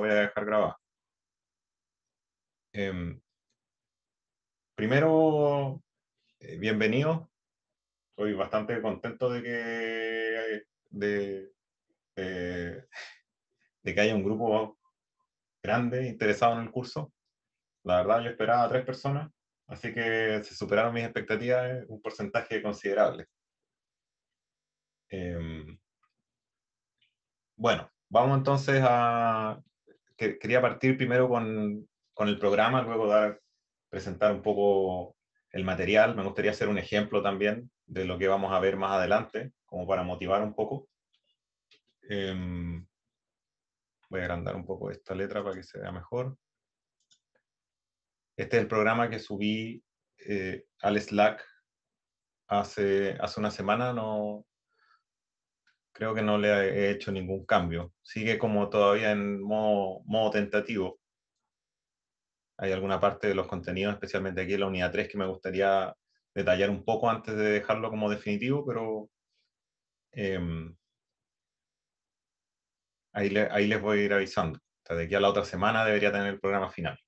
voy a dejar grabado. Em, primero, eh, bienvenido. Estoy bastante contento de que, de, que haya un grupo grande interesado en el curso. La verdad, yo esperaba a tres personas, así que se superaron mis expectativas eh, un porcentaje considerable. Em, bueno, vamos entonces a quería partir primero con, el programa, luego dar, presentar un poco el material. Me gustaría hacer un ejemplo también de lo que vamos a ver más adelante, como para motivar un poco. Em, voy a agrandar un poco esta letra para que se vea mejor. Este es el programa que subí eh, al Slack hace, hace una semana, no, creo que no le he hecho ningún cambio. Sigue como todavía en modo, modo tentativo. Hay alguna parte de los contenidos, especialmente aquí en la unidad 3, que me gustaría detallar un poco antes de dejarlo como definitivo, pero em, ahí, ahí, les voy a ir avisando. de aquí a la otra semana debería tener el programa final.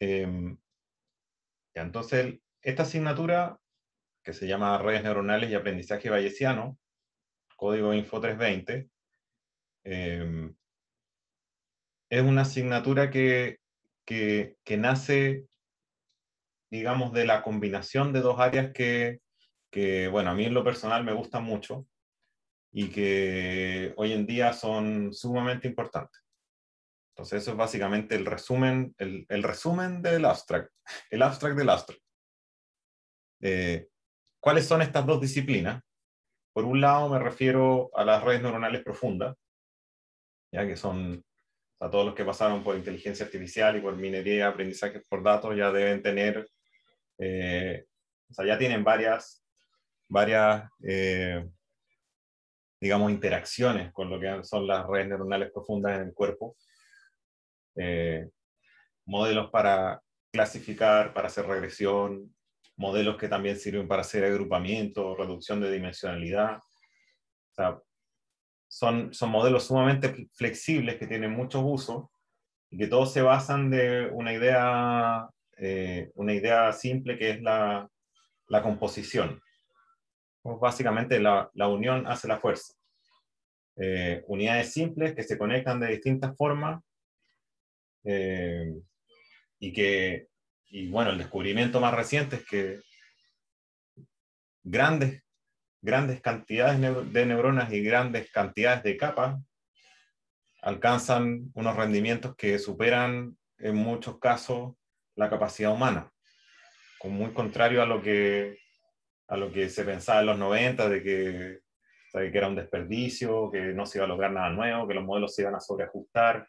Em, entonces, esta asignatura, que se llama Redes Neuronales y Aprendizaje Bayesiano, código Info 320. Em, es una asignatura que, nace, digamos, de la combinación de dos áreas que, bueno, a mí en lo personal me gustan mucho y que hoy en día son sumamente importantes. Entonces, eso es básicamente el resumen, el, resumen del abstract, el abstract del abstract. Eh, ¿Cuáles son estas dos disciplinas? Por un lado me refiero a las redes neuronales profundas, ya que son a todos los que pasaron por inteligencia artificial y por minería, aprendizaje por datos, ya deben tener, eh, ya tienen varias, varias eh, digamos, interacciones con lo que son las redes neuronales profundas en el cuerpo. Eh, modelos para clasificar, para hacer regresión, modelos que también sirven para hacer agrupamiento, reducción de dimensionalidad. son, son modelos sumamente flexibles que tienen muchos usos y que todos se basan de una idea, eh, una idea simple que es la, la composición. Pues básicamente la, la, unión hace la fuerza. Eh, unidades simples que se conectan de distintas formas eh, y que y bueno, el descubrimiento más reciente es que grandes, grandes cantidades de neuronas y grandes cantidades de capas alcanzan unos rendimientos que superan en muchos casos la capacidad humana, muy contrario a lo que, a lo que se pensaba en los 90, de que, que era un desperdicio, que no se iba a lograr nada nuevo, que los modelos se iban a sobreajustar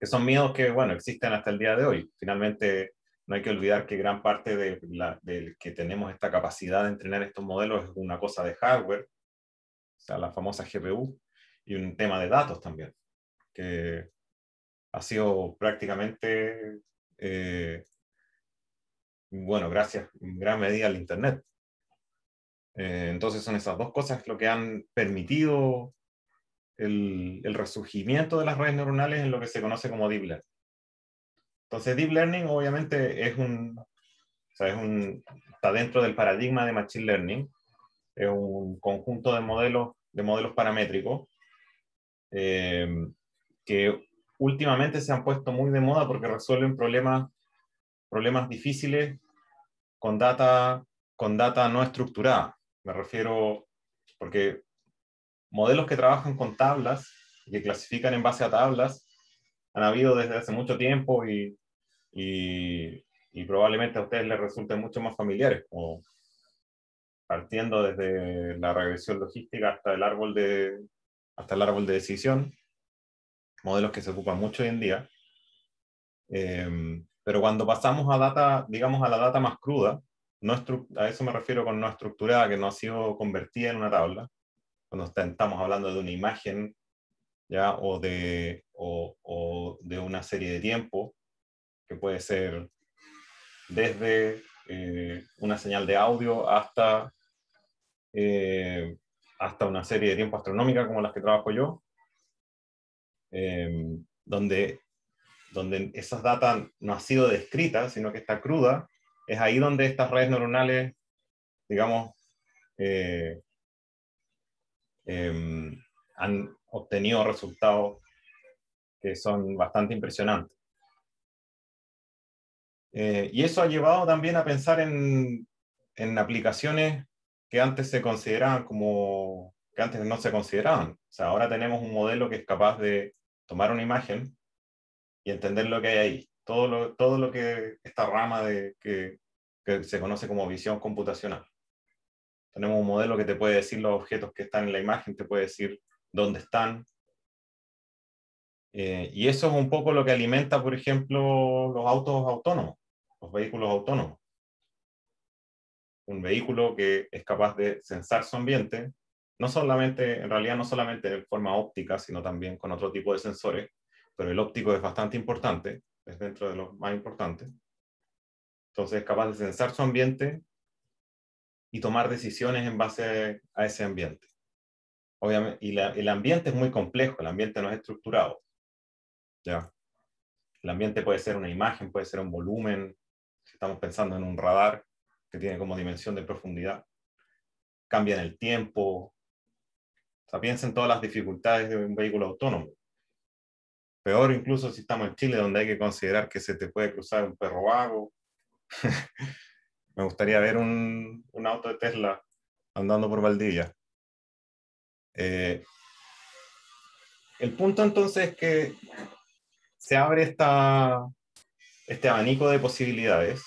que son miedos que, bueno, existen hasta el día de hoy. Finalmente, no hay que olvidar que gran parte de, la, que tenemos esta capacidad de entrenar estos modelos es una cosa de hardware, o sea, la famosa GPU, y un tema de datos también, que ha sido prácticamente, eh, bueno, gracias en gran medida al Internet. Eh, entonces son esas dos cosas lo que han permitido el, resurgimiento de las redes neuronales en lo que se conoce como deep learning. Entonces, deep learning obviamente es un, está dentro del paradigma de machine learning, es un conjunto de modelos, de modelos paramétricos eh, que últimamente se han puesto muy de moda porque resuelven problemas, problemas difíciles con data, con data no estructurada. Me refiero porque modelos que trabajan con tablas y que clasifican en base a tablas han habido desde hace mucho tiempo y, y, probablemente a ustedes les resulten mucho más familiares, partiendo desde la regresión logística hasta el árbol de, hasta el árbol de decisión, modelos que se ocupan mucho hoy en día. Em, pero cuando pasamos a data, digamos a la data más cruda, a eso me refiero con no estructurada, que no ha sido convertida en una tabla, cuando estamos hablando de una imagen ¿ya? O, de, o, de una serie de tiempo, que puede ser desde eh, una señal de audio hasta, eh, hasta una serie de tiempo astronómica como las que trabajo yo, em, donde, donde esas datas no ha sido descrita, sino que está cruda, es ahí donde estas redes neuronales, digamos, eh, Em, han obtenido resultados que son bastante impresionantes. Eh, y eso ha llevado también a pensar en, en, aplicaciones que antes se consideraban como que antes no se consideraban. O sea, ahora tenemos un modelo que es capaz de tomar una imagen y entender lo que hay ahí. Todo lo, todo lo que esta rama de, que se conoce como visión computacional. Tenemos un modelo que te puede decir los objetos que están en la imagen, te puede decir dónde están. Eh, y eso es un poco lo que alimenta, por ejemplo, los autos autónomos, los vehículos autónomos. Un vehículo que es capaz de sensar su ambiente, no solamente, en realidad no solamente de forma óptica, sino también con otro tipo de sensores, pero el óptico es bastante importante, es dentro de los más importantes. Entonces es capaz de sensar su ambiente y tomar decisiones en base a ese ambiente. Obviamente, y el ambiente es muy complejo, el ambiente no es estructurado. ¿ya? El ambiente puede ser una imagen, puede ser un volumen, estamos pensando en un radar que tiene como dimensión de profundidad, cambia el tiempo. O sea, piensen todas las dificultades de un vehículo autónomo. Peor incluso si estamos en Chile, donde hay que considerar que se te puede cruzar un perro vago. Me gustaría ver un, auto de Tesla andando por Valdivia. Eh, el punto entonces es que se abre esta, este abanico de posibilidades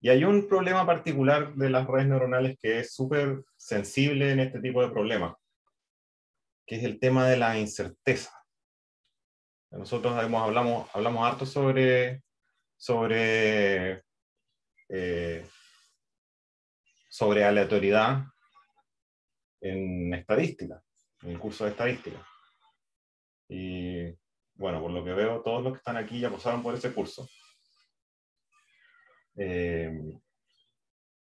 y hay un problema particular de las redes neuronales que es súper sensible en este tipo de problemas, que es el tema de la incerteza. Nosotros hablamos, hablamos harto sobre, sobre eh, sobre aleatoriedad en estadística, en el curso de estadística. Y bueno, por lo que veo, todos los que están aquí ya pasaron por ese curso. Eh,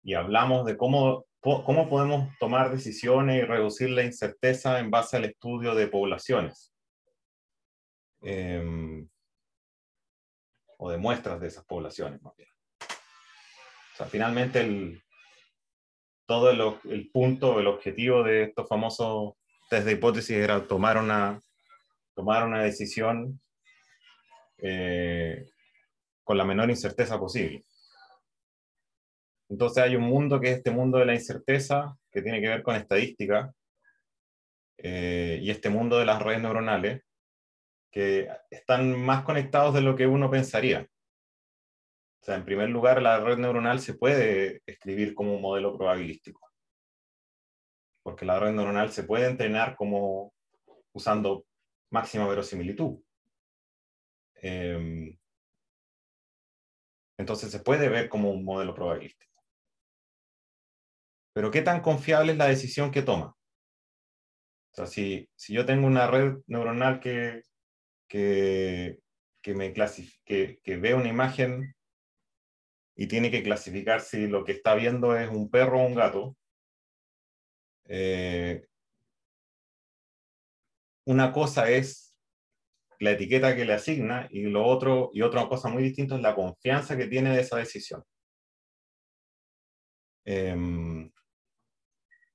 y hablamos de cómo, cómo podemos tomar decisiones y reducir la incerteza en base al estudio de poblaciones. Em, o de muestras de esas poblaciones, más bien. O finalmente todo el, punto, el objetivo de estos famosos test de hipótesis era tomar una, tomar una decisión eh, con la menor incerteza posible. Entonces hay un mundo que es este mundo de la incerteza, que tiene que ver con estadística, eh, y este mundo de las redes neuronales, que están más conectados de lo que uno pensaría sea, en primer lugar, la red neuronal se puede escribir como un modelo probabilístico, porque la red neuronal se puede entrenar como usando máxima verosimilitud. Em, entonces se puede ver como un modelo probabilístico. Pero ¿qué tan confiable es la decisión que toma? O sea, si, yo tengo una red neuronal que, que, que, que ve una imagen y tiene que clasificar si lo que está viendo es un perro o un gato. Eh, una cosa es la etiqueta que le asigna y lo otro y otra cosa muy distinta es la confianza que tiene de esa decisión. Em,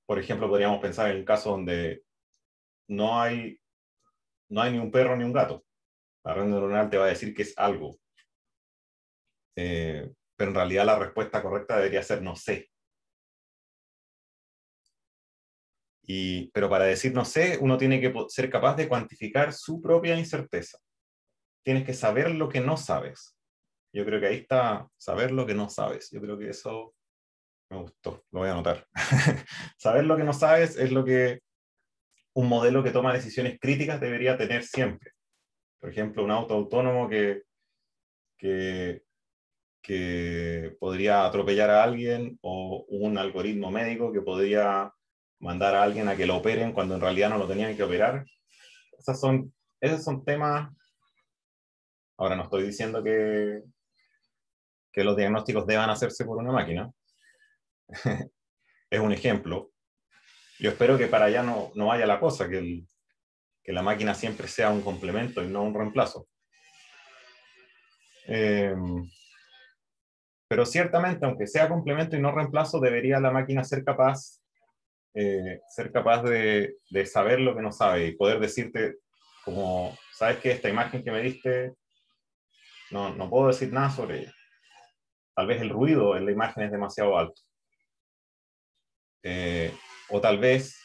por ejemplo, podríamos pensar en el caso donde no hay, no hay ni un perro ni un gato. La red neuronal te va a decir que es algo. Eh, pero en realidad la respuesta correcta debería ser no sé. Y, pero para decir no sé, uno tiene que ser capaz de cuantificar su propia incerteza. Tienes que saber lo que no sabes. Yo creo que ahí está saber lo que no sabes. Yo creo que eso me gustó, lo voy a anotar. saber lo que no sabes es lo que un modelo que toma decisiones críticas debería tener siempre. Por ejemplo, un auto autónomo que, que que podría atropellar a alguien o un algoritmo médico que podría mandar a alguien a que lo operen cuando en realidad no lo tenían que operar. Esas son, esos son temas... Ahora no estoy diciendo que, que los diagnósticos deban hacerse por una máquina. es un ejemplo. Yo espero que para allá no, no vaya la cosa, que, que la máquina siempre sea un complemento y no un reemplazo. Eh, pero ciertamente, aunque sea complemento y no reemplazo, debería la máquina ser capaz, eh, ser capaz de, saber lo que no sabe y poder decirte, como, ¿sabes que Esta imagen que me diste, no, no puedo decir nada sobre ella. Tal vez el ruido en la imagen es demasiado alto. Eh, o tal vez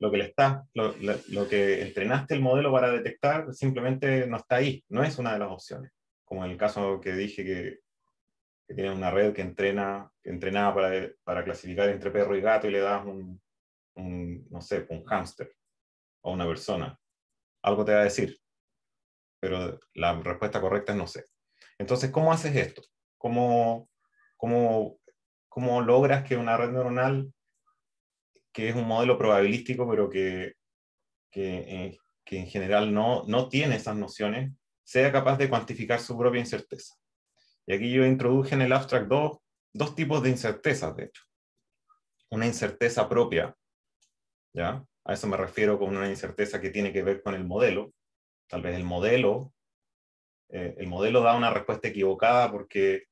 lo que, le está, lo, lo, que entrenaste el modelo para detectar simplemente no está ahí, no es una de las opciones, como en el caso que dije que que tiene una red que entrena, para, clasificar entre perro y gato y le das un, no sé, un hámster o una persona. Algo te va a decir, pero la respuesta correcta es no sé. Entonces, ¿cómo haces esto? ¿Cómo, logras que una red neuronal, que es un modelo probabilístico, pero que, que, eh, que en general no, no tiene esas nociones, sea capaz de cuantificar su propia incerteza? Y aquí yo introduje en el abstract 2 dos tipos de incertezas, de hecho. Una incerteza propia, ¿ya? A eso me refiero con una incerteza que tiene que ver con el modelo. Tal vez el modelo, eh, el modelo da una respuesta equivocada porque,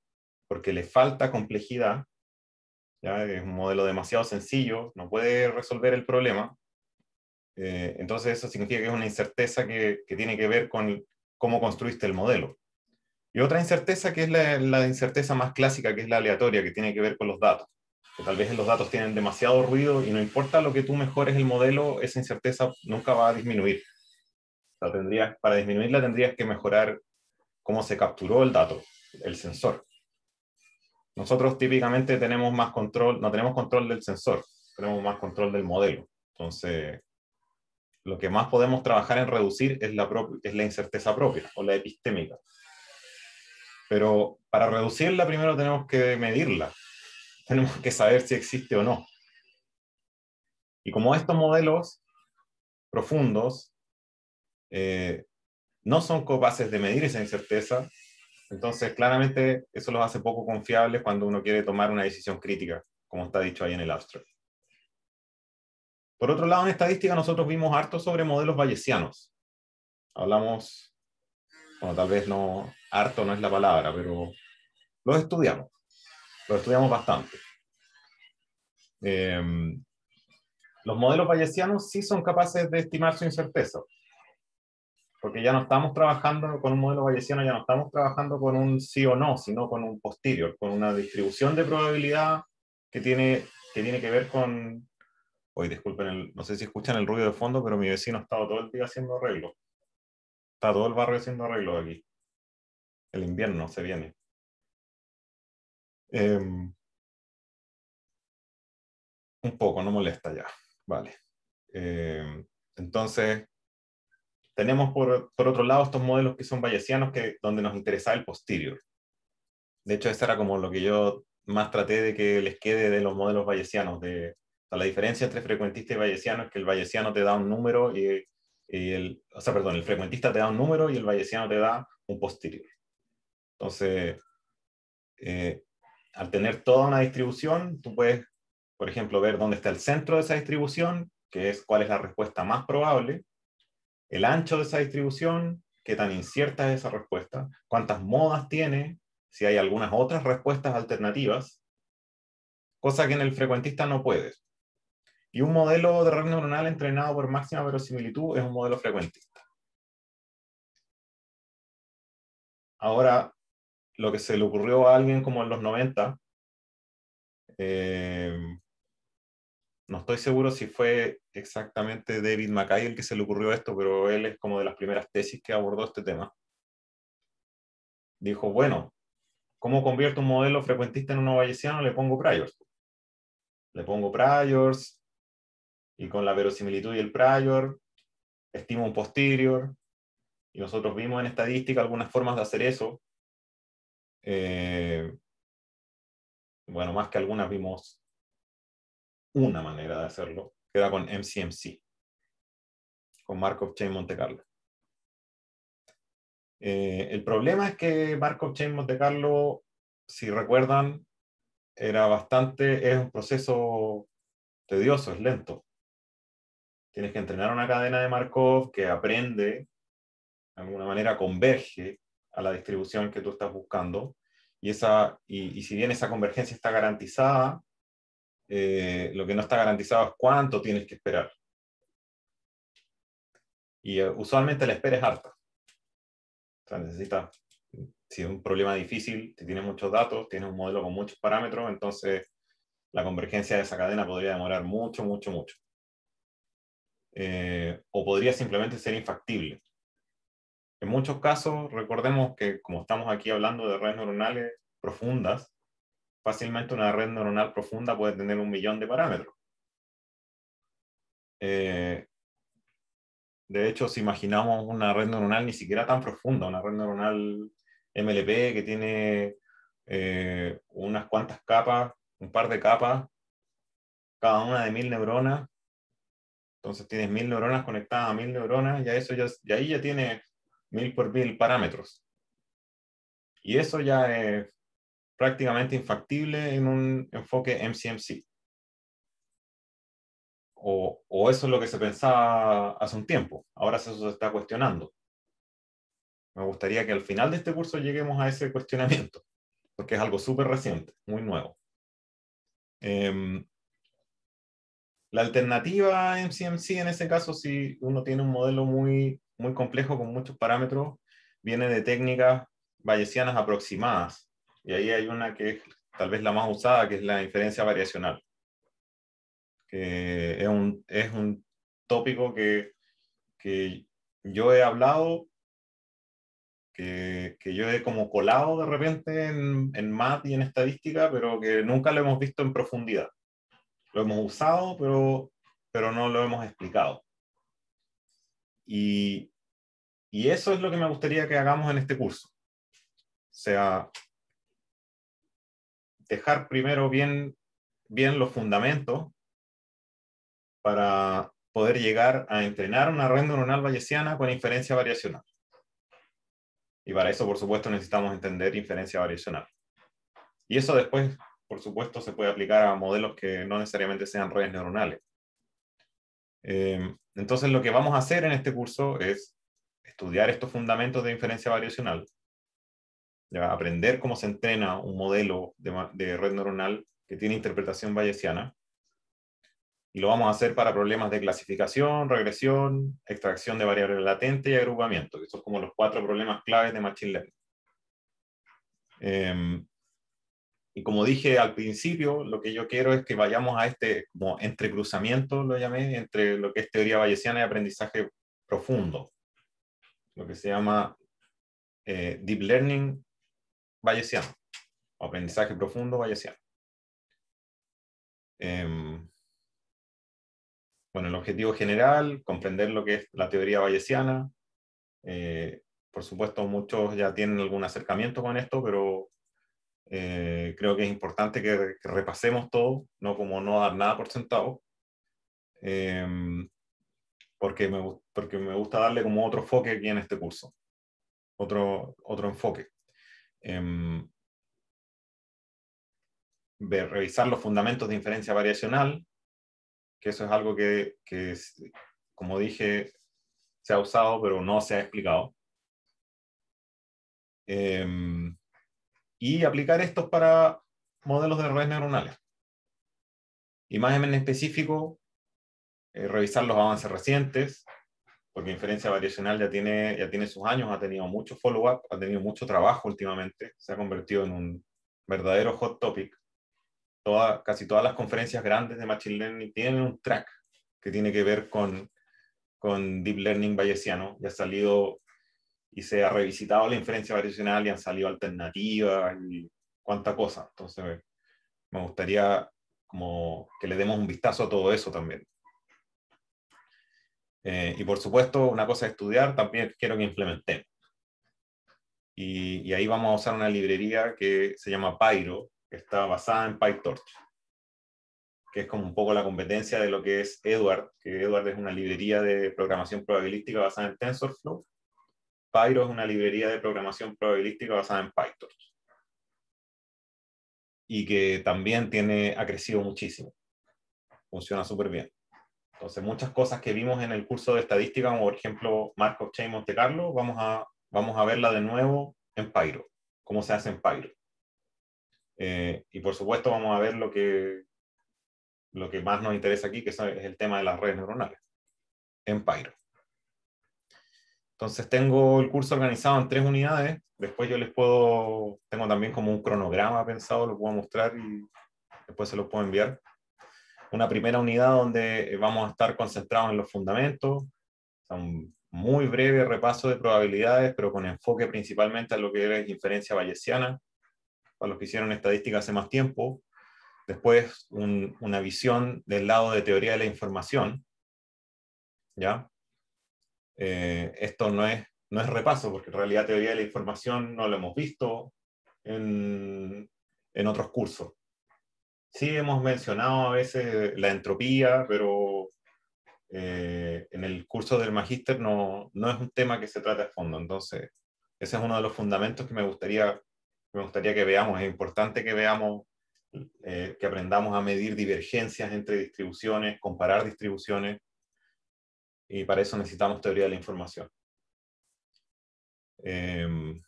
porque le falta complejidad. ¿ya? Es un modelo demasiado sencillo, no puede resolver el problema. Eh, entonces eso significa que es una incerteza que, que tiene que ver con cómo construiste el modelo. Y otra incerteza que es la, la, incerteza más clásica, que es la aleatoria, que tiene que ver con los datos. Que tal vez los datos tienen demasiado ruido y no importa lo que tú mejores el modelo, esa incerteza nunca va a disminuir. la tendrías, para disminuirla tendrías que mejorar cómo se capturó el dato, el sensor. Nosotros típicamente tenemos más control, no tenemos control del sensor, tenemos más control del modelo. Entonces, lo que más podemos trabajar en reducir es la, es la incerteza propia o la epistémica. Pero para reducirla primero tenemos que medirla, tenemos que saber si existe o no. Y como estos modelos profundos eh, no son capaces de medir esa incerteza, entonces claramente eso los hace poco confiables cuando uno quiere tomar una decisión crítica, como está dicho ahí en el abstract. Por otro lado, en estadística nosotros vimos harto sobre modelos bayesianos. Hablamos, bueno, tal vez no, harto no es la palabra, pero los estudiamos, los estudiamos bastante. Em, los modelos bayesianos sí son capaces de estimar su incerteza, porque ya no estamos trabajando con un modelo bayesiano, ya no estamos trabajando con un sí o no, sino con un posterior, con una distribución de probabilidad que tiene que, tiene que ver con... Hoy, disculpen, no sé si escuchan el ruido de fondo, pero mi vecino ha estado todo el día haciendo arreglos. Está todo el barrio haciendo arreglos aquí el invierno se viene. Em, un poco, no molesta ya. Vale. Em, entonces, tenemos por, otro lado estos modelos que son bayesianos, que, donde nos interesa el posterior. De hecho, eso era como lo que yo más traté de que les quede de los modelos bayesianos. De, la diferencia entre frecuentista y bayesiano es que el bayesiano te da un número y, el, o sea, perdón, el frecuentista te da un número y el bayesiano te da un posterior. Entonces, eh, al tener toda una distribución, tú puedes, por ejemplo, ver dónde está el centro de esa distribución, que es cuál es la respuesta más probable, el ancho de esa distribución, qué tan incierta es esa respuesta, cuántas modas tiene, si hay algunas otras respuestas alternativas, cosa que en el frecuentista no puedes. Y un modelo de red neuronal entrenado por máxima verosimilitud es un modelo frecuentista. Ahora, lo que se le ocurrió a alguien como en los 90, eh, no estoy seguro si fue exactamente David Mackay el que se le ocurrió esto, pero él es como de las primeras tesis que abordó este tema. Dijo, bueno, ¿cómo convierto un modelo frecuentista en uno bayesiano? Le pongo priors. Le pongo priors y con la verosimilitud y el prior estimo un posterior. Y nosotros vimos en estadística algunas formas de hacer eso, eh, bueno, más que algunas vimos una manera de hacerlo, que era con MCMC, con Markov Chain Monte Carlo. Eh, el problema es que Markov Chain Monte Carlo, si recuerdan, era bastante, es un proceso tedioso, es lento. Tienes que entrenar una cadena de Markov que aprende, de alguna manera converge la distribución que tú estás buscando. Y, esa, y, si bien esa convergencia está garantizada, eh, lo que no está garantizado es cuánto tienes que esperar. Y eh, usualmente la espera es harta. si es un problema difícil, si tienes muchos datos, tienes un modelo con muchos parámetros, entonces la convergencia de esa cadena podría demorar mucho, mucho, mucho. Eh, o podría simplemente ser infactible. En muchos casos, recordemos que como estamos aquí hablando de redes neuronales profundas, fácilmente una red neuronal profunda puede tener un millón de parámetros. Eh, de hecho, si imaginamos una red neuronal ni siquiera tan profunda, una red neuronal MLP que tiene eh, unas cuantas capas, un par de capas, cada una de mil neuronas. Entonces tienes mil neuronas conectadas a mil neuronas y, eso ya, y ahí ya tiene mil por mil parámetros. Y eso ya es prácticamente infactible en un enfoque MCMC. O, o, eso es lo que se pensaba hace un tiempo. Ahora eso se está cuestionando. Me gustaría que al final de este curso lleguemos a ese cuestionamiento, porque es algo súper reciente, muy nuevo. Em, la alternativa MCMC en ese caso, si uno tiene un modelo muy muy complejo con muchos parámetros, viene de técnicas bayesianas aproximadas. Y ahí hay una que es tal vez la más usada, que es la inferencia variacional. Que es un, es un tópico que, que yo he hablado, que, que, yo he como colado de repente en, en math y en estadística, pero que nunca lo hemos visto en profundidad. Lo hemos usado, pero, pero no lo hemos explicado. Y, y eso es lo que me gustaría que hagamos en este curso. O sea, dejar primero bien, bien los fundamentos para poder llegar a entrenar una red neuronal bayesiana con inferencia variacional. Y para eso, por supuesto, necesitamos entender inferencia variacional. Y eso después, por supuesto, se puede aplicar a modelos que no necesariamente sean redes neuronales. Eh, entonces, lo que vamos a hacer en este curso es estudiar estos fundamentos de inferencia variacional, aprender cómo se entrena un modelo de, red neuronal que tiene interpretación bayesiana, y lo vamos a hacer para problemas de clasificación, regresión, extracción de variables latentes y agrupamiento, que son como los cuatro problemas claves de Machine Learning. Em, y como dije al principio, lo que yo quiero es que vayamos a este como entrecruzamiento, lo llamé, entre lo que es teoría bayesiana y aprendizaje profundo lo que se llama eh, Deep Learning bayesiano, o aprendizaje profundo bayesiano. Em, bueno, el objetivo general, comprender lo que es la teoría bayesiana. Eh, por supuesto, muchos ya tienen algún acercamiento con esto, pero eh, creo que es importante que, repasemos todo, no como no dar nada por sentado. Em, porque me, gusta darle como otro enfoque aquí en este curso, otro, otro enfoque. Em, revisar los fundamentos de inferencia variacional, que eso es algo que, como dije, se ha usado pero no se ha explicado. Em, y aplicar estos para modelos de redes neuronales. Y más en específico, eh, revisar los avances recientes, porque inferencia variacional ya tiene, ya tiene sus años, ha tenido mucho follow-up, ha tenido mucho trabajo últimamente, se ha convertido en un verdadero hot topic. Toda, casi todas las conferencias grandes de Machine Learning tienen un track que tiene que ver con, Deep Learning bayesiano. Ya ha salido y se ha revisitado la inferencia variacional y han salido alternativas y cuánta cosa. Entonces, me gustaría como que le demos un vistazo a todo eso también. Eh, y por supuesto, una cosa a estudiar, también quiero que implementemos. Y, ahí vamos a usar una librería que se llama Pyro, que está basada en PyTorch, que es como un poco la competencia de lo que es Edward, que Edward es una librería de programación probabilística basada en TensorFlow. Pyro es una librería de programación probabilística basada en PyTorch. Y que también tiene, ha crecido muchísimo. Funciona súper bien. Entonces, muchas cosas que vimos en el curso de estadística, como por ejemplo Markov Chain Monte Carlo, vamos a, vamos a verla de nuevo en Pyro, cómo se hace en Pyro. Eh, y por supuesto vamos a ver lo que, lo que más nos interesa aquí, que es el tema de las redes neuronales en Pyro. Entonces tengo el curso organizado en tres unidades, después yo les puedo, tengo también como un cronograma pensado, lo puedo mostrar y después se lo puedo enviar una primera unidad donde eh, vamos a estar concentrados en los fundamentos, un muy breve repaso de probabilidades, pero con enfoque principalmente a lo que es inferencia bayesiana, para los que hicieron estadística hace más tiempo. Después, una visión del lado de teoría de la información. ¿Ya? Eh, esto no es, no es repaso, porque en realidad teoría de la información no lo hemos visto en otros cursos. Sí, hemos mencionado a veces la entropía, pero eh, en el curso del magíster no, no, es un tema que se trata a fondo. Entonces, ese es uno de los fundamentos que me gustaría, me gustaría que veamos. Es importante que veamos, eh, que aprendamos a medir divergencias entre distribuciones, comparar distribuciones, y para eso necesitamos teoría de la información. Em,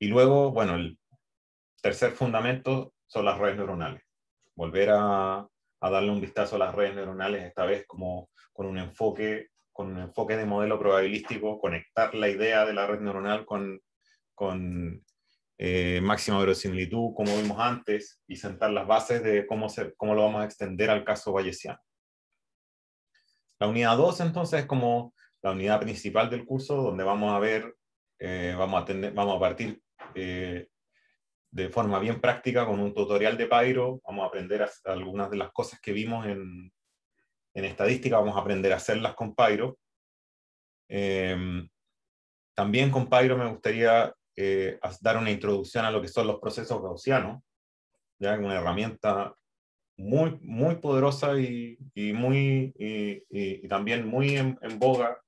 y luego, bueno, el tercer fundamento son las redes neuronales volver a, darle un vistazo a las redes neuronales, esta vez como con un enfoque, con un enfoque de modelo probabilístico, conectar la idea de la red neuronal con, con eh, máxima verosimilitud, como vimos antes, y sentar las bases de cómo, cómo lo vamos a extender al caso bayesiano. La unidad 2, entonces, es como la unidad principal del curso, donde vamos a ver, eh, vamos, a tener, vamos a partir eh, de forma bien práctica con un tutorial de Pyro. Vamos a aprender algunas de las cosas que vimos en, estadística, vamos a aprender a hacerlas con Pyro. Em, también con Pyro me gustaría eh, dar una introducción a lo que son los procesos gaussianos, ya una herramienta muy, muy poderosa y, muy, y, también muy en boga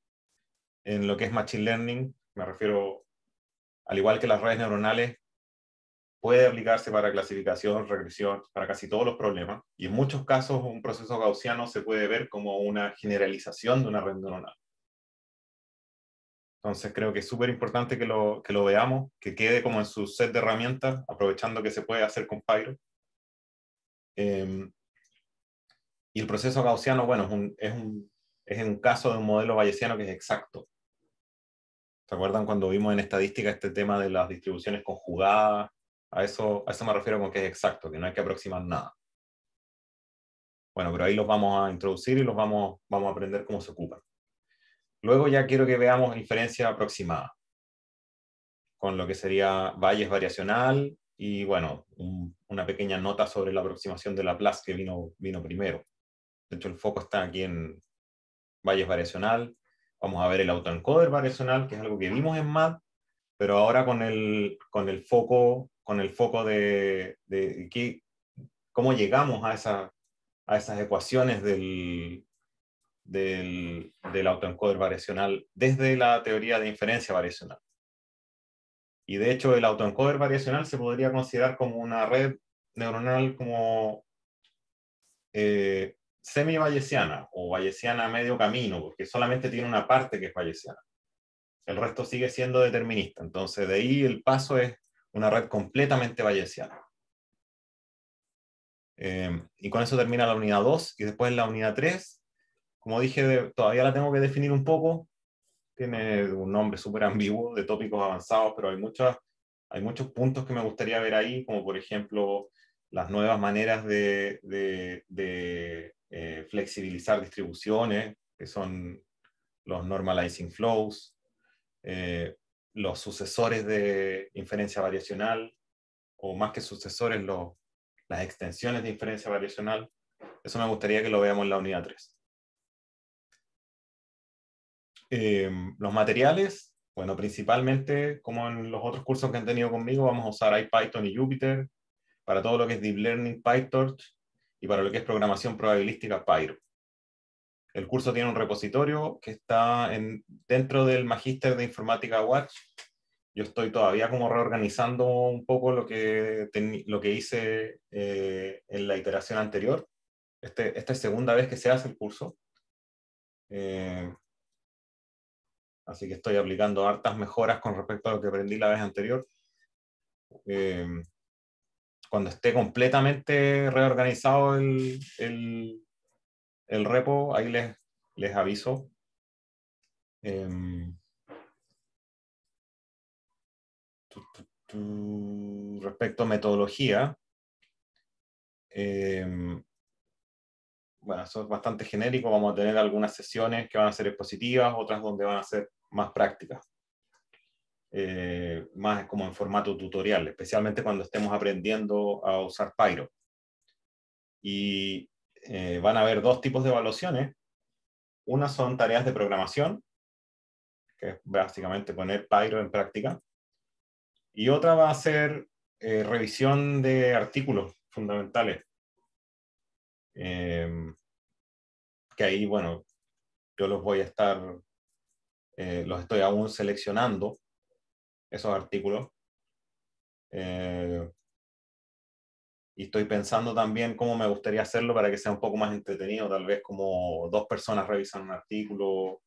en lo que es Machine Learning. Me refiero, al igual que las redes neuronales, puede aplicarse para clasificación, regresión, para casi todos los problemas. Y en muchos casos un proceso gaussiano se puede ver como una generalización de una red neuronal. Entonces creo que es súper importante que lo, que lo veamos, que quede como en su set de herramientas, aprovechando que se puede hacer con Pyro. Em, y el proceso gaussiano, bueno, es un, es, un, es un caso de un modelo bayesiano que es exacto. ¿Se acuerdan cuando vimos en estadística este tema de las distribuciones conjugadas a eso, eso me refiero con que es exacto, que no hay que aproximar nada. Bueno, pero ahí los vamos a introducir y los vamos, vamos a aprender cómo se ocupan. Luego ya quiero que veamos diferencia aproximada, con lo que sería valles variacional y, bueno, una pequeña nota sobre la aproximación de Laplace que vino, vino primero. De hecho, el foco está aquí en valles variacional. Vamos a ver el autoencoder variacional, que es algo que vimos en Mat pero ahora con el, con el foco, con el foco de, de, cómo llegamos a, esa, a esas ecuaciones del, del, del autoencoder variacional desde la teoría de inferencia variacional. Y de hecho el autoencoder variacional se podría considerar como una red neuronal como eh, semi-bayesiana o a medio camino, porque solamente tiene una parte que es vallesiana. El resto sigue siendo determinista. Entonces, de ahí el paso es una red completamente bayesiana. Em, y con eso termina la unidad 2 y después la unidad 3. Como dije, todavía la tengo que definir un poco. Tiene un nombre súper ambiguo de tópicos avanzados, pero hay, hay muchos puntos que me gustaría ver ahí, como por ejemplo las nuevas maneras de, eh, flexibilizar distribuciones, que son los normalizing flows, eh, los sucesores de inferencia variacional, o más que sucesores, las extensiones de inferencia variacional. Eso me gustaría que lo veamos en la unidad 3. Em, los materiales, bueno, principalmente, como en los otros cursos que han tenido conmigo, vamos a usar IPython y Jupyter para todo lo que es Deep Learning, PyTorch, y para lo que es programación probabilística, Pyro. El curso tiene un repositorio que está en, dentro del Magíster de Informática Watch. Yo estoy todavía como reorganizando un poco lo que, lo que hice eh, en la iteración anterior. Este, esta es segunda vez que se hace el curso. Eh, así que estoy aplicando hartas mejoras con respecto a lo que aprendí la vez anterior. Eh, cuando esté completamente reorganizado el, el el repo, ahí les, les aviso. Em, respecto a metodología, em, bueno, eso es bastante genérico, vamos a tener algunas sesiones que van a ser expositivas, otras donde van a ser más prácticas. Eh, más como en formato tutorial, especialmente cuando estemos aprendiendo a usar Pyro. Y eh, van a haber dos tipos de evaluaciones. Una son tareas de programación, que es básicamente poner Pyro en práctica. Y otra va a ser eh, revisión de artículos fundamentales. Em, que ahí, bueno, yo los voy a estar, eh, los estoy aún seleccionando, esos artículos y estoy pensando también cómo me gustaría hacerlo para que sea un poco más entretenido, tal vez como dos personas revisan un artículo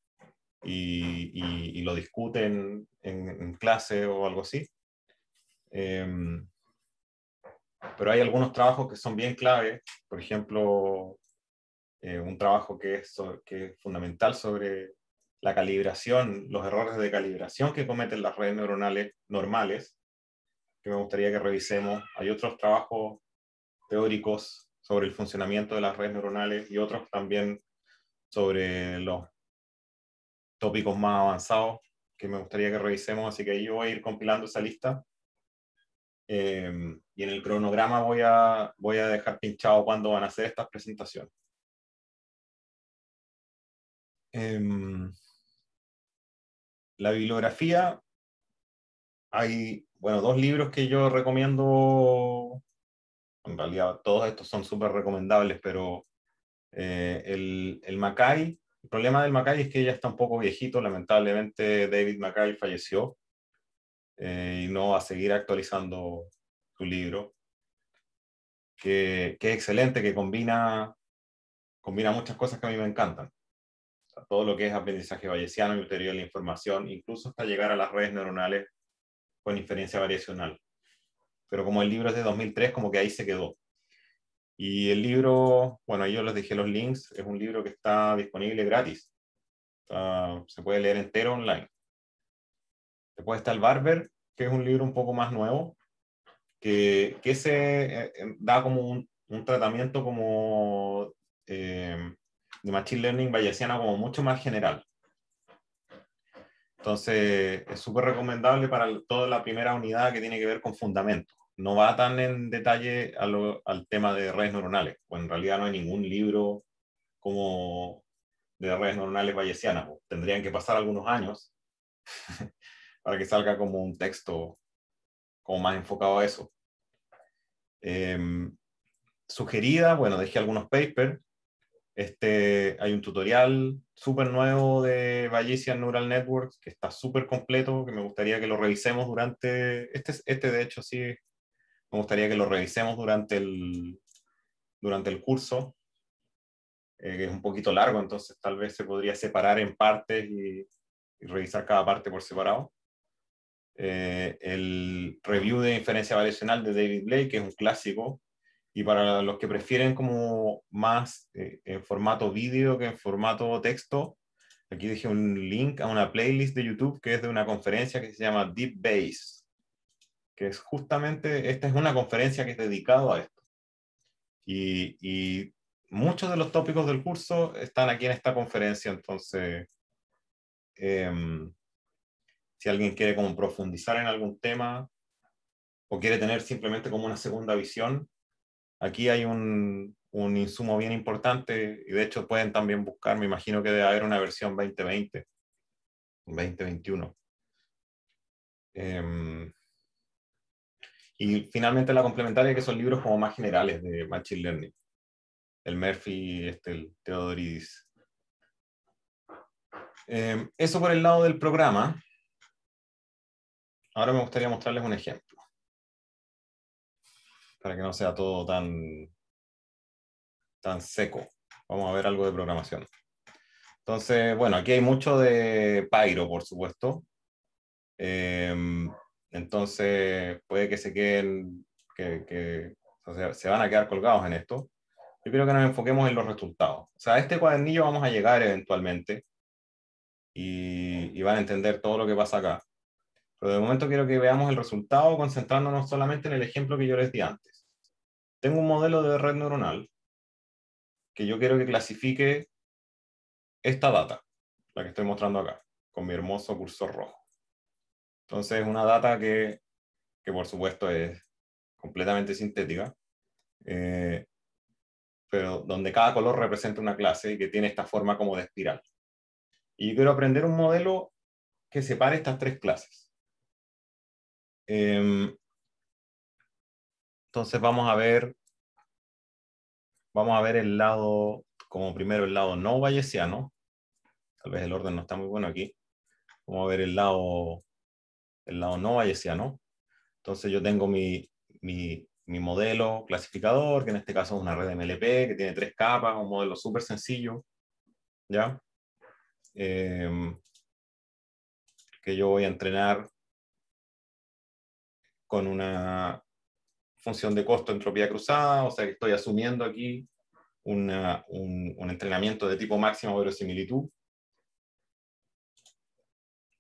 y, lo discuten en, clase o algo así. Em, pero hay algunos trabajos que son bien clave, por ejemplo, eh, un trabajo que es, que es fundamental sobre la calibración, los errores de calibración que cometen las redes neuronales normales, que me gustaría que revisemos. Hay otros trabajos teóricos sobre el funcionamiento de las redes neuronales y otros también sobre los tópicos más avanzados que me gustaría que revisemos, así que yo voy a ir compilando esa lista. Em, y en el cronograma voy a, voy a dejar pinchado cuándo van a hacer estas presentaciones. Em, la bibliografía, hay bueno, dos libros que yo recomiendo en realidad todos estos son súper recomendables, pero eh, el, Macay, Mackay, el problema del Mackay es que ya está un poco viejito, lamentablemente David Mackay falleció eh, y no va a seguir actualizando su libro, que, es excelente, que combina, muchas cosas que a mí me encantan. todo lo que es aprendizaje bayesiano y ulterior de la información, incluso hasta llegar a las redes neuronales con inferencia variacional pero como el libro es de 2003, como que ahí se quedó. Y el libro, bueno, yo les dije los links, es un libro que está disponible gratis. se puede leer entero online. Después está el Barber, que es un libro un poco más nuevo, que, que se eh, eh, da como un, tratamiento como eh, de Machine Learning bayesiana como mucho más general. Entonces, es súper recomendable para toda la primera unidad que tiene que ver con fundamentos. No va tan en detalle al tema de redes neuronales, o pues en realidad no hay ningún libro como de redes neuronales bayesianas. Pues. Tendrían que pasar algunos años para que salga como un texto como más enfocado a eso. Em, sugerida, bueno, dejé algunos papers. Este, hay un tutorial súper nuevo de Bayesian Neural Networks que está súper completo, que me gustaría que lo revisemos durante, este, este de hecho sí, me gustaría que lo revisemos durante el, durante el curso, eh, que es un poquito largo, entonces tal vez se podría separar en partes y, revisar cada parte por separado. Eh, el review de inferencia variacional de David Blake, que es un clásico, y para los que prefieren como más eh, en formato vídeo que en formato texto, aquí dejé un link a una playlist de YouTube que es de una conferencia que se llama Deep Base, que es justamente, esta es una conferencia que es dedicada a esto. Y, muchos de los tópicos del curso están aquí en esta conferencia, entonces, em, si alguien quiere como profundizar en algún tema o quiere tener simplemente como una segunda visión, aquí hay un, insumo bien importante y de hecho pueden también buscar, me imagino que debe haber una versión 2020, 2021. Em, y finalmente la complementaria, que son libros como más generales de Machine Learning. El Murphy, este, el Theodoridis. Em, eso por el lado del programa. Ahora me gustaría mostrarles un ejemplo para que no sea todo tan, tan seco. Vamos a ver algo de programación. Entonces, bueno, aquí hay mucho de Pyro, por supuesto. Em, entonces, puede que se queden, que, o sea, se van a quedar colgados en esto. Yo quiero que nos enfoquemos en los resultados. O sea, a este cuadernillo vamos a llegar eventualmente y van a entender todo lo que pasa acá. Pero de momento quiero que veamos el resultado concentrándonos solamente en el ejemplo que yo les di antes tengo un modelo de red neuronal que yo quiero que clasifique esta data, la que estoy mostrando acá, con mi hermoso cursor rojo. Entonces, es una data que, que por supuesto es completamente sintética, eh, pero donde cada color representa una clase y que tiene esta forma como de espiral. Y quiero aprender un modelo que separe estas tres clases. Em, entonces vamos a ver, vamos a ver el lado, como primero el lado no bayesiano. Tal vez el orden no está muy bueno aquí. Vamos a ver el lado, el lado no bayesiano. Entonces yo tengo mi, mi, mi modelo clasificador, que en este caso es una red MLP, que tiene tres capas, un modelo súper sencillo. ¿Ya? Em, que yo voy a entrenar con una, función de costo, entropía cruzada, o sea que estoy asumiendo aquí un, entrenamiento de tipo máxima verosimilitud.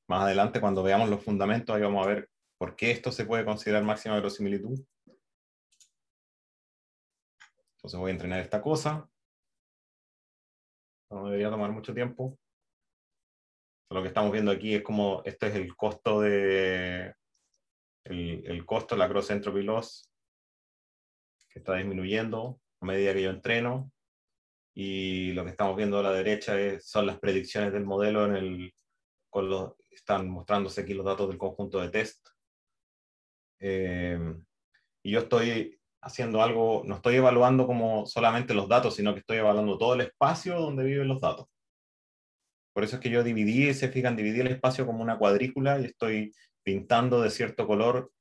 Más adelante, cuando veamos los fundamentos, ahí vamos a ver por qué esto se puede considerar máxima verosimilitud. Entonces voy a entrenar esta cosa. No debería tomar mucho tiempo. Lo que estamos viendo aquí es como esto es el costo de el, el costo, la cross entropy loss, que está disminuyendo a medida que yo entreno. Y lo que estamos viendo a la derecha son las predicciones del modelo en el, con los, están mostrándose aquí los datos del conjunto de test. Em, y yo estoy haciendo algo, no estoy evaluando como solamente los datos, sino que estoy evaluando todo el espacio donde viven los datos. Por eso es que yo dividí, se fijan, dividí el espacio como una cuadrícula y estoy pintando de cierto color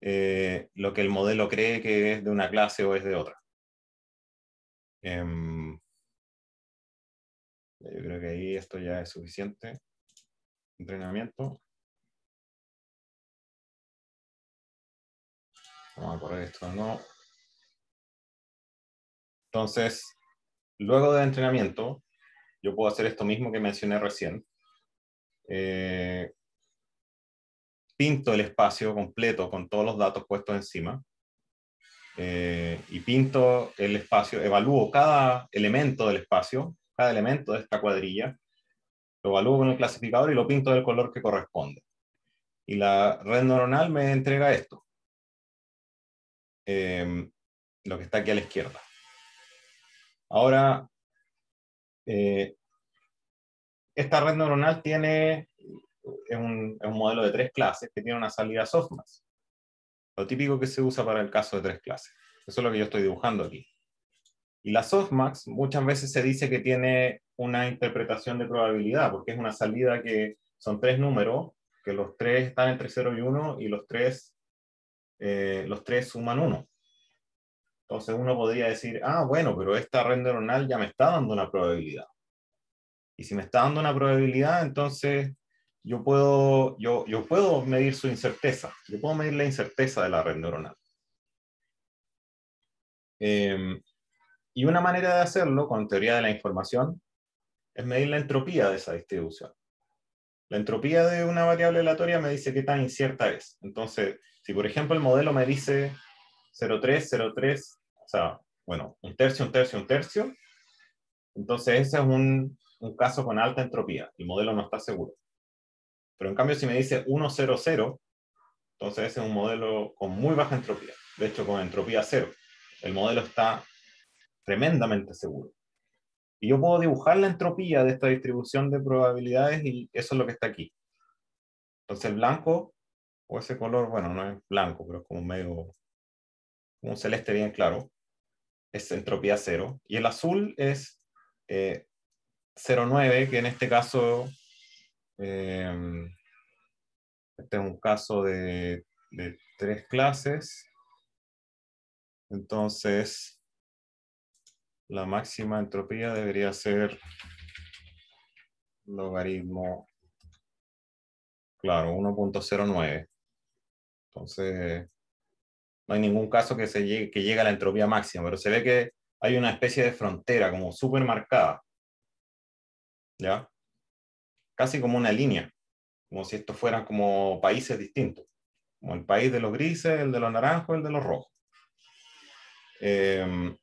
eh, lo que el modelo cree que es de una clase o es de otra. Em, yo creo que ahí esto ya es suficiente. Entrenamiento. Vamos a correr esto Entonces, luego del entrenamiento, yo puedo hacer esto mismo que mencioné recién. Eh, pinto el espacio completo con todos los datos puestos encima eh, y pinto el espacio, evalúo cada elemento del espacio, cada elemento de esta cuadrilla, lo evalúo con el clasificador y lo pinto del color que corresponde. Y la red neuronal me entrega esto, em, lo que está aquí a la izquierda. Ahora, eh, esta red neuronal tiene es un, modelo de tres clases que tiene una salida softmax. Lo típico que se usa para el caso de tres clases. Eso es lo que yo estoy dibujando aquí. Y la softmax muchas veces se dice que tiene una interpretación de probabilidad, porque es una salida que son tres números, que los tres están entre 0 y 1 y los tres, eh, los tres suman 1. Entonces uno podría decir, ah, bueno, pero esta red neuronal ya me está dando una probabilidad. Y si me está dando una probabilidad, entonces yo puedo, yo, yo puedo medir su incerteza, yo puedo medir la incerteza de la red neuronal. Em, y una manera de hacerlo con teoría de la información es medir la entropía de esa distribución. La entropía de una variable aleatoria me dice qué tan incierta es. Entonces, si por ejemplo el modelo me dice 0,3, 0,3, o sea, bueno, un tercio, un tercio, un tercio, entonces ese es un caso con alta entropía. El modelo no está seguro. Pero en cambio, si me dice 1, 0, 0, entonces es un modelo con muy baja entropía. De hecho, con entropía cero. El modelo está tremendamente seguro. Y yo puedo dibujar la entropía de esta distribución de probabilidades y eso es lo que está aquí. Entonces el blanco, o ese color, bueno, no es blanco, pero es como medio, como un celeste bien claro, es entropía cero. Y el azul es eh, 0,9, que en este caso este em, es un caso de, tres clases. Entonces, la máxima entropía debería ser logaritmo, claro, 1.09. Entonces, no hay ningún caso que, se llegue, que llegue a la entropía máxima, pero se ve que hay una especie de frontera como súper marcada. ¿Ya? casi como una línea, como si estos fueran como países distintos, como el país de los grises, el de los naranjos, el de los rojos. Em,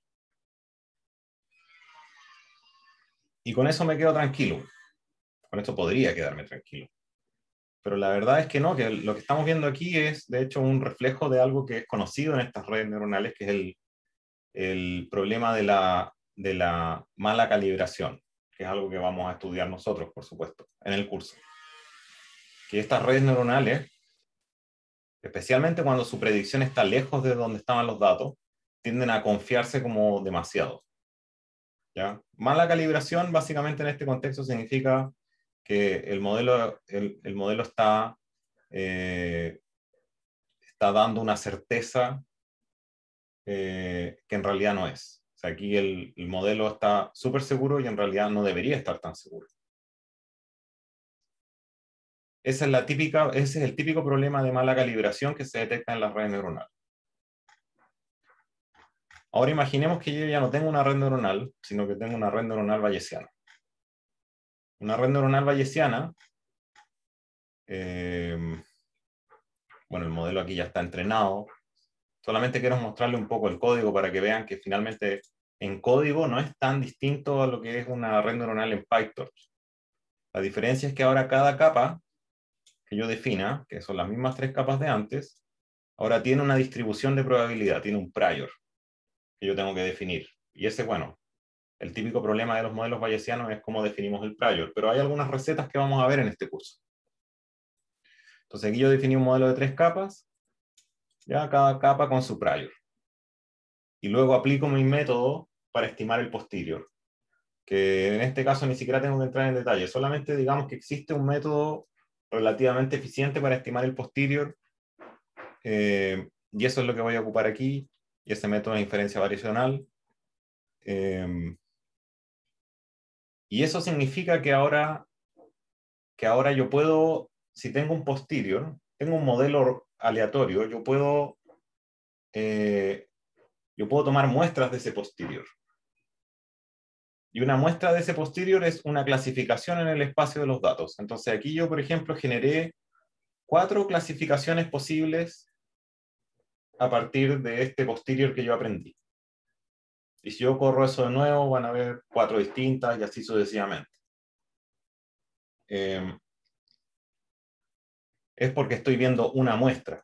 y con eso me quedo tranquilo, con esto podría quedarme tranquilo. Pero la verdad es que no, que lo que estamos viendo aquí es de hecho un reflejo de algo que es conocido en estas redes neuronales, que es el, el problema de la, de la mala calibración que es algo que vamos a estudiar nosotros, por supuesto, en el curso. Que estas redes neuronales, especialmente cuando su predicción está lejos de donde estaban los datos, tienden a confiarse como demasiado. Mala calibración, básicamente en este contexto, significa que el modelo, el, modelo está, eh, está dando una certeza eh, que en realidad no es aquí el, modelo está súper seguro y en realidad no debería estar tan seguro. es la típica, ese es el típico problema de mala calibración que se detecta en las redes neuronales. Ahora imaginemos que yo ya no tengo una red neuronal, sino que tengo una red neuronal bayesiana. Una red neuronal bayesiana, eh, bueno, el modelo aquí ya está entrenado. Solamente quiero mostrarle un poco el código para que vean que finalmente en código no es tan distinto a lo que es una red neuronal en PyTorch. La diferencia es que ahora cada capa que yo defina, que son las mismas tres capas de antes, ahora tiene una distribución de probabilidad, tiene un prior que yo tengo que definir. Y ese, bueno, el típico problema de los modelos bayesianos es cómo definimos el prior, pero hay algunas recetas que vamos a ver en este curso. Entonces aquí yo definí un modelo de tres capas, ya cada capa con su prior y luego aplico mi método para estimar el posterior. Que en este caso ni siquiera tengo que entrar en detalle, solamente digamos que existe un método relativamente eficiente para estimar el posterior eh, y eso es lo que voy a ocupar aquí y ese método de inferencia variacional. Em, y eso significa que ahora, que ahora yo puedo, si tengo un posterior, tengo un modelo aleatorio, yo puedo eh, yo puedo tomar muestras de ese posterior. Y una muestra de ese posterior es una clasificación en el espacio de los datos. Entonces aquí yo, por ejemplo, generé cuatro clasificaciones posibles a partir de este posterior que yo aprendí. Y si yo corro eso de nuevo, van a ver cuatro distintas y así sucesivamente. Em, es porque estoy viendo una muestra.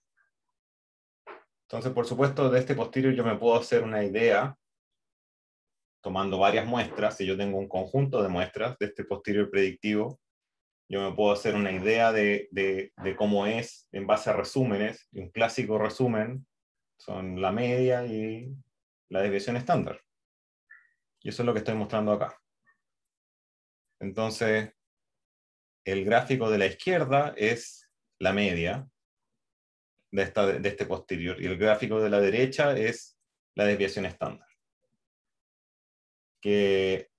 Entonces, por supuesto, de este posterior yo me puedo hacer una idea tomando varias muestras. Si yo tengo un conjunto de muestras de este posterior predictivo, yo me puedo hacer una idea de, de, cómo es en base a resúmenes. y Un clásico resumen son la media y la desviación estándar. Y eso es lo que estoy mostrando acá. Entonces, el gráfico de la izquierda es la media, de, este posterior. Y el gráfico de la derecha es la desviación estándar, que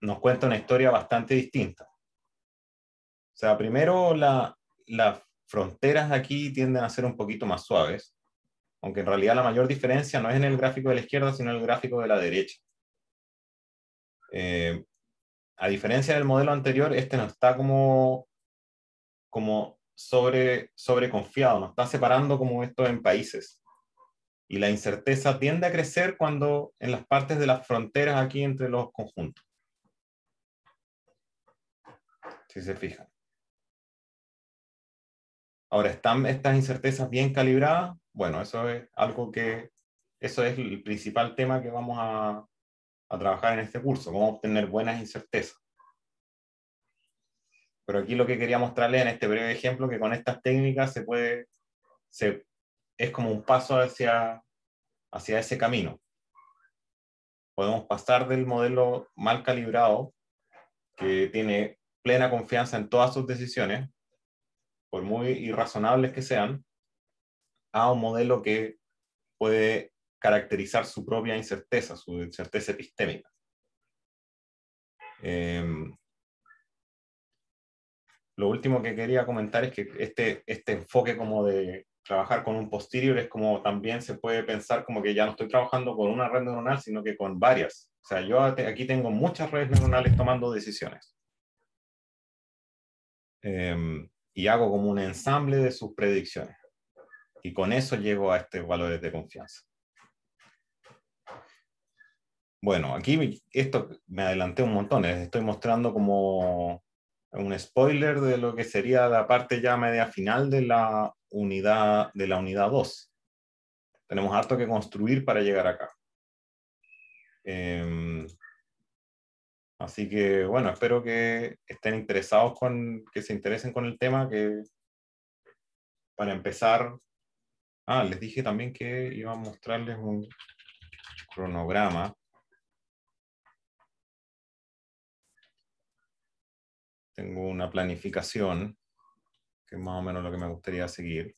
nos cuenta una historia bastante distinta. O sea, primero la, las fronteras aquí tienden a ser un poquito más suaves, aunque en realidad la mayor diferencia no es en el gráfico de la izquierda, sino en el gráfico de la derecha. Eh, a diferencia del modelo anterior, este no está como, como sobre, sobreconfiado, nos está separando como esto en países. Y la incerteza tiende a crecer cuando en las partes de las fronteras aquí entre los conjuntos. Si se fijan. Ahora, ¿están estas incertezas bien calibradas? Bueno, eso es algo que, eso es el principal tema que vamos a, a trabajar en este curso, cómo obtener buenas incertezas. Pero aquí lo que quería mostrarle en este breve ejemplo, que con estas técnicas se puede, es como un paso hacia, hacia ese camino. Podemos pasar del modelo mal calibrado, que tiene plena confianza en todas sus decisiones, por muy irrazonables que sean, a un modelo que puede caracterizar su propia incerteza, su incerteza epistémica. Eh, lo último que quería comentar es que este, este enfoque como de trabajar con un posterior es como también se puede pensar como que ya no estoy trabajando con una red neuronal, sino que con varias. O sea, yo aquí tengo muchas redes neuronales tomando decisiones. Em, y hago como un ensamble de sus predicciones. Y con eso llego a estos valores de confianza. Bueno, aquí esto me adelanté un montón, les estoy mostrando como un spoiler de lo que sería la parte ya media final de la unidad de la unidad 2. Tenemos harto que construir para llegar acá. Em, así que bueno, espero que estén interesados con, que se interesen con el tema, que para empezar, ah, les dije también que iba a mostrarles un cronograma tengo una planificación, que es más o menos lo que me gustaría seguir.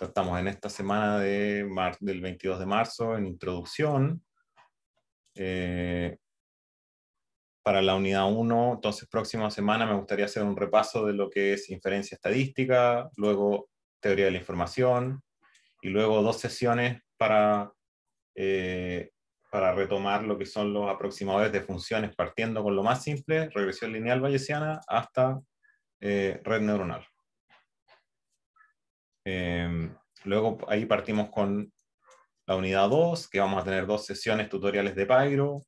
O estamos en esta semana de mar del 22 de marzo, en introducción. Eh, para la unidad 1, entonces próxima semana me gustaría hacer un repaso de lo que es inferencia estadística, luego teoría de la información, y luego dos sesiones para eh, para retomar lo que son los aproximadores de funciones, partiendo con lo más simple, regresión lineal bayesiana, hasta eh, red neuronal. Em, luego ahí partimos con la unidad 2, que vamos a tener dos sesiones tutoriales de Pyro,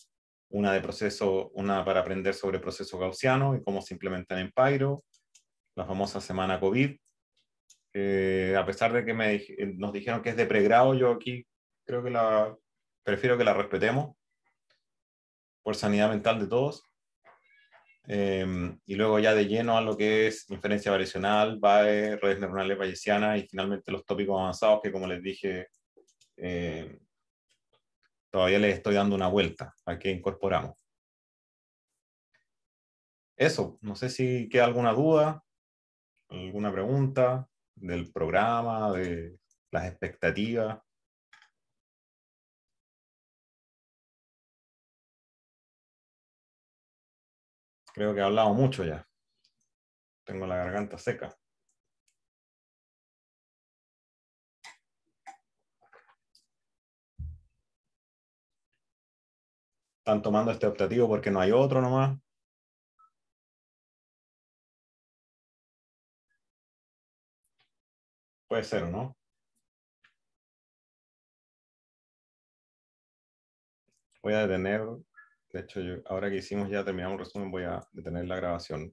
una, de proceso, una para aprender sobre proceso gaussiano y cómo se implementan en Pyro, la famosa semana COVID. a pesar de que me, nos dijeron que es de pregrado, yo aquí creo que la prefiero que la respetemos por sanidad mental de todos. Em, y luego ya de lleno a lo que es inferencia variacional, BAE, redes neuronales bayesianas y finalmente los tópicos avanzados que como les dije, em, todavía les estoy dando una vuelta a qué incorporamos. Eso, no sé si queda alguna duda, alguna pregunta del programa, de las expectativas. Creo que he hablado mucho ya. Tengo la garganta seca. Están tomando este optativo porque no hay otro nomás. Puede ser, ¿no? Voy a detener de hecho, ahora que hicimos ya terminamos el resumen, voy a detener la grabación.